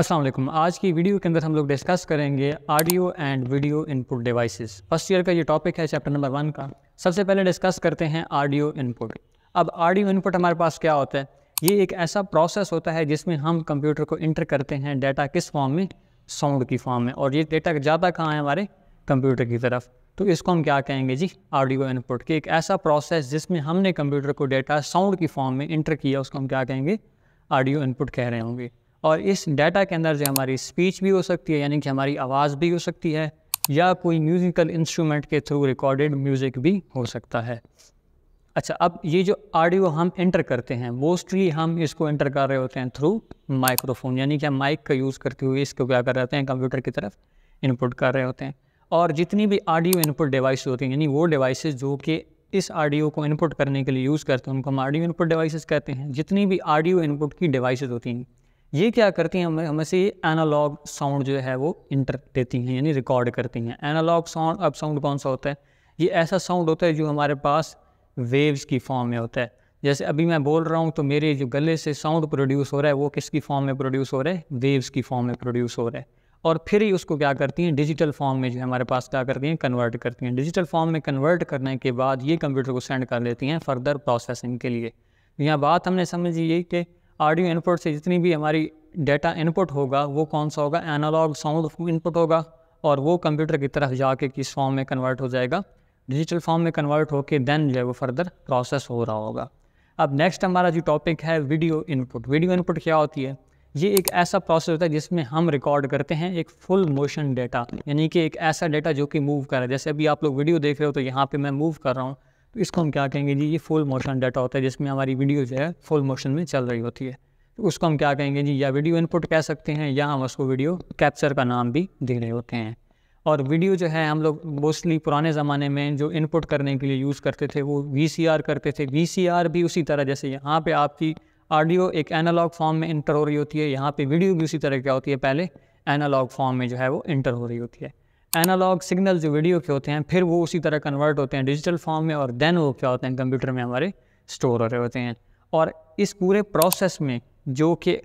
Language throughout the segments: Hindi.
असलम आज की वीडियो के अंदर हम लोग डिस्कस करेंगे audio and video input devices first year का ये टॉपिक है चैप्टर नंबर वन का सबसे पहले डिस्कस करते हैं ऑडियो इनपुट अब ऑडियो इनपुट हमारे पास क्या होता है ये एक ऐसा प्रोसेस होता है जिसमें हम कंप्यूटर को इंटर करते हैं डाटा किस फॉर्म में साउंड की फॉर्म में और ये डेटा ज़्यादा कहाँ है हमारे कंप्यूटर की तरफ तो इसको हम क्या कहेंगे जी ऑडियो इनपुट कि एक ऐसा प्रोसेस जिसमें हमने कंप्यूटर को डेटा साउंड की फॉर्म में इंटर किया उसको हम क्या कहेंगे ऑडियो इनपुट कह रहे होंगे और इस डाटा के अंदर जो हमारी स्पीच भी हो सकती है यानी कि हमारी आवाज़ भी हो सकती है या कोई म्यूज़िकल इंस्ट्रूमेंट के थ्रू रिकॉर्डेड म्यूज़िक भी हो सकता है अच्छा अब ये जो ऑडियो हम इंटर करते हैं मोस्टली हम इसको इंटर कर रहे होते हैं थ्रू माइक्रोफोन यानी कि हम माइक का यूज़ करते हुए इसको क्या कर रहे हैं कंप्यूटर की तरफ इनपुट कर रहे होते हैं और जितनी भी ऑडियो इनपुट डिवाइस होती हैं यानी वो डिवाइस जो कि इस ऑडियो को इनपुट करने के लिए यूज़ करते हैं उनको हम ऑडियो इनपुट डिवाइस कहते हैं जितनी भी ऑडियो इनपुट की डिवाइस होती हैं ये क्या करती हैं हमें हमें से एनालॉग साउंड जो है वो इंटर देती हैं यानी रिकॉर्ड करती हैं एनालॉग साउंड अब साउंड कौन सा होता है ये ऐसा साउंड होता है जो हमारे पास वेव्स की फॉर्म में होता है जैसे अभी मैं बोल रहा हूँ तो मेरे जो गले से साउंड प्रोड्यूस हो रहा है वो किसकी फॉर्म में प्रोड्यूस हो रहा है वेव्स की फॉर्म में प्रोड्यूस हो रहा है और फिर ही उसको क्या करती हैं डिजिटल फॉर्म में जो है हमारे पास क्या करती हैं कन्वर्ट करती हैं डिजिटल फॉर्म में कन्वर्ट करने के बाद ये कंप्यूटर को सेंड कर लेती हैं फर्दर प्रोसेसिंग के लिए यहाँ बात हमने समझी ये कि ऑडियो इनपुट से जितनी भी हमारी डेटा इनपुट होगा वो कौन सा होगा एनालॉग साउंड इनपुट होगा और वो कंप्यूटर की तरफ जाके किस फॉर्म में कन्वर्ट हो जाएगा डिजिटल फॉर्म में कन्वर्ट होके देन जो है वो फर्दर प्रोसेस हो रहा होगा अब नेक्स्ट हमारा जो टॉपिक है वीडियो इनपुट वीडियो इनपुट क्या होती है ये एक ऐसा प्रोसेस होता है जिसमें हम रिकॉर्ड करते हैं एक फुल मोशन डेटा यानी कि एक ऐसा डेटा जो कि मूव कर रहा है जैसे अभी आप लोग वीडियो देख रहे हो तो यहाँ पे मैं मूव कर रहा हूँ तो इसको हम क्या कहेंगे जी ये फुल मोशन डाटा होता है जिसमें हमारी वीडियो जो है फुल मोशन में चल रही होती है तो उसको हम क्या कहेंगे जी या वीडियो इनपुट कह सकते हैं या हम उसको वीडियो कैप्चर का नाम भी दे रहे होते हैं और वीडियो जो है हम लोग मोस्टली पुराने ज़माने में जो इनपुट करने के लिए यूज़ करते थे वो वी करते थे वी भी उसी तरह जैसे यहाँ पर आपकी ऑडियो एक एनालॉग फॉर्म में इंटर हो रही होती है यहाँ पर वीडियो भी उसी तरह क्या होती है पहले एनालॉग फॉर्म में जो है वो इंटर हो रही होती है एनालॉग सिग्नल जो वीडियो के होते हैं फिर वो उसी तरह कन्वर्ट होते हैं डिजिटल फॉर्म में और देन वो क्या होते हैं कंप्यूटर में हमारे स्टोर हो रहे होते हैं और इस पूरे प्रोसेस में जो कि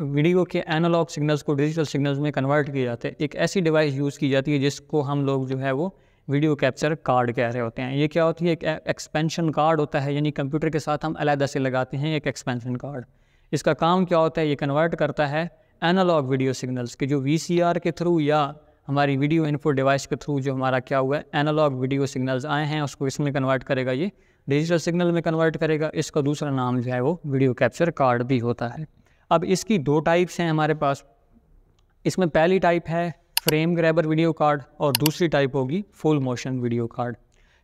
वीडियो के एनालॉग सिग्नल्स को डिजिटल सिग्नल्स में कन्वर्ट किए जाते हैं एक ऐसी डिवाइस यूज़ की जाती है जिसको हम लोग जो है वो वीडियो कैप्चर कार्ड कह रहे होते हैं ये क्या होती है एक एक्सपेंशन कार्ड होता है यानी कंप्यूटर के साथ हम अलहदा से लगाते हैं एक एक्सपेंशन कार्ड इसका काम क्या होता है ये कन्वर्ट करता है एनालॉग वीडियो सिग्नल्स के जो वी के थ्रू या हमारी वीडियो इनपुट डिवाइस के थ्रू जो हमारा क्या हुआ है एनालॉग वीडियो सिग्नल्स आए हैं उसको इसमें कन्वर्ट करेगा ये डिजिटल सिग्नल में कन्वर्ट करेगा इसका दूसरा नाम जो है वो वीडियो कैप्चर कार्ड भी होता है अब इसकी दो टाइप्स हैं हमारे पास इसमें पहली टाइप है फ्रेम ग्रैबर वीडियो कार्ड और दूसरी टाइप होगी फुल मोशन वीडियो कार्ड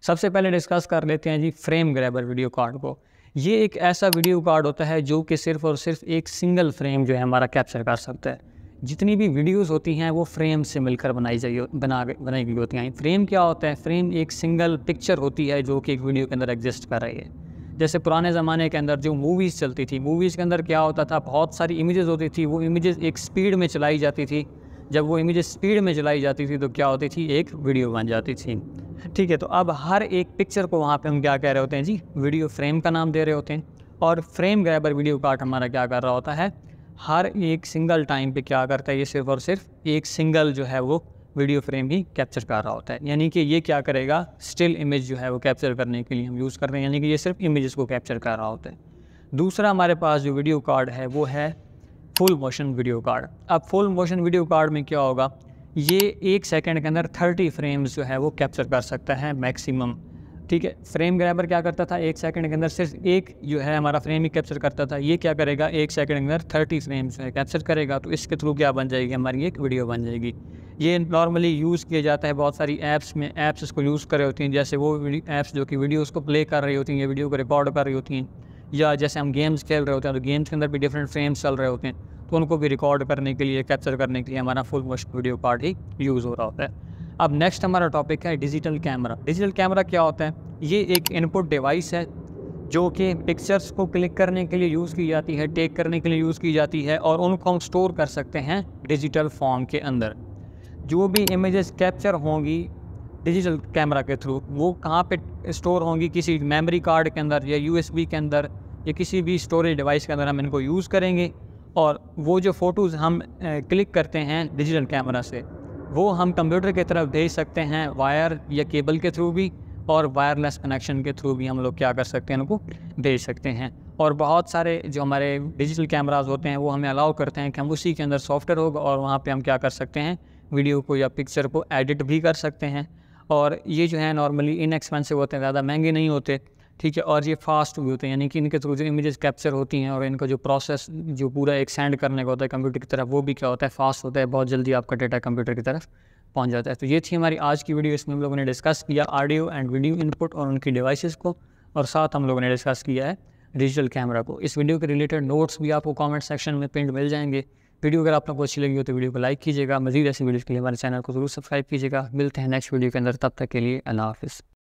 सबसे पहले डिस्कस कर लेते हैं जी फ्रेम ग्रैबर वीडियो कार्ड को ये एक ऐसा वीडियो कार्ड होता है जो कि सिर्फ और सिर्फ एक सिंगल फ्रेम जो है हमारा कैप्चर कर सकता है जितनी भी वीडियोस होती हैं वो फ्रेम से मिलकर बनाई जाइए बना बनाई गई होती हैं फ्रेम क्या होता है फ्रेम एक सिंगल पिक्चर होती है जो कि एक वीडियो के अंदर एग्जिस्ट कर रही है जैसे पुराने ज़माने के अंदर जो मूवीज़ चलती थी मूवीज़ के अंदर क्या होता था बहुत सारी इमेजेस होती थी वो इमेजेस एक स्पीड में चलाई जाती थी जब वो इमेज स्पीड में चलाई जाती थी तो क्या होती थी एक वीडियो बन जाती थी ठीक है तो अब हर एक पिक्चर को वहाँ पे हम क्या कह रहे होते हैं जी वीडियो फ्रेम का नाम दे रहे होते हैं और फ्रेम ग्रैबर वीडियो कार्ड हमारा क्या कर रहा होता है हर एक सिंगल टाइम पे क्या करता है ये सिर्फ और सिर्फ एक सिंगल जो है वो वीडियो फ्रेम ही कैप्चर कर रहा होता है यानी कि ये क्या करेगा स्टिल इमेज जो है वो कैप्चर करने के लिए हम यूज़ कर रहे हैं यानी कि ये सिर्फ इमेज़ को कैप्चर कर रहा होता है दूसरा हमारे पास जो वीडियो कार्ड है वो है फुल मोशन वीडियो कार्ड अब फुल मोशन वीडियो कार्ड में क्या होगा ये एक सेकेंड के अंदर थर्टी फ्रेम्स जो है वो कैप्चर कर सकता है मैक्सिमम ठीक है फ्रेम ग्रैबर क्या करता था एक सेकंड के अंदर सिर्फ एक जो है हमारा फ्रेम ही कैप्चर करता था ये क्या करेगा एक सेकंड के अंदर थर्टी फ्रेम्स है कैप्चर करेगा तो इसके थ्रू क्या बन जाएगी हमारी एक वीडियो बन जाएगी ये नॉर्मली यूज़ किया जाता है बहुत सारी ऐप्स में ऐप्स इसको यूज़ कर रहे होती हैं जैसे वो ऐप्स जो कि वीडियो को प्ले कर रही होती हैं या वीडियो को रिकॉर्ड कर रही होती हैं या जैसे हम गेम्स खेल रहे होते हैं तो गेम्स के अंदर भी डिफरेंट फ्रेम्स चल रहे होते हैं तो उनको भी रिकॉर्ड करने के लिए कैप्चर करने के लिए हमारा फुल मोशन वीडियो पार्ट ही यूज़ हो रहा होता है अब नेक्स्ट हमारा टॉपिक है डिजिटल कैमरा डिजिटल कैमरा क्या होता है ये एक इनपुट डिवाइस है जो कि पिक्चर्स को क्लिक करने के लिए यूज़ की जाती है टेक करने के लिए यूज़ की जाती है और उनको हम स्टोर कर सकते हैं डिजिटल फॉर्म के अंदर जो भी इमेजेस कैप्चर होंगी डिजिटल कैमरा के थ्रू वो कहाँ पे स्टोर होंगी किसी मेमोरी कार्ड के अंदर या यूएसबी के अंदर या किसी भी स्टोरेज डिवाइस के अंदर हम इनको यूज़ करेंगे और वो जो फ़ोटोज़ हम क्लिक करते हैं डिजिटल कैमरा से वो हम कंप्यूटर की तरफ भेज सकते हैं वायर या केबल के थ्रू भी और वायरलेस कनेक्शन के थ्रू भी हम लोग क्या कर सकते हैं उनको भेज सकते हैं और बहुत सारे जो हमारे डिजिटल कैमराज होते हैं वो हमें अलाउ करते हैं कि हम उसी के अंदर सॉफ्टवेयर होगा और वहाँ पे हम क्या कर सकते हैं वीडियो को या पिक्चर को एडिट भी कर सकते हैं और ये जो है नॉर्मली इनएक्सपेंसिव होते हैं ज़्यादा महंगे नहीं होते ठीक है और ये फास्ट भी होते हैं यानी कि इनके थ्रू जो इमेजेस कैप्चर होती हैं और इनका जो प्रोसेस जो पूरा एक सेंड करने का होता है कंप्यूटर की तरफ वो भी क्या होता है फास्ट होता है बहुत जल्दी आपका डाटा कंप्यूटर की तरफ पहुंच जाता है तो ये थी हमारी आज की वीडियो इसमें हम लोगों ने डिस्कस किया ऑडियो एंड वीडियो इनपुट और उनकी डिवाइसिस को और साथ हम लोगों ने डिस्कस किया है डिजिटल कैमरा को इस वीडियो के रिलेटेड नोट्स भी आपको कॉमेंट सेक्शन में प्रिंट मिल जाएंगे वीडियो अगर आप लोग को अच्छी लगी हो तो वीडियो को लाइक कीजिएगा मजीद ऐसी वीडियोज़ के लिए हमारे चैनल को जरूर सब्सक्राइब कीजिएगा मिलते हैं नेक्स्ट वीडियो के अंदर तब तक के लिए अल्लाह हाफ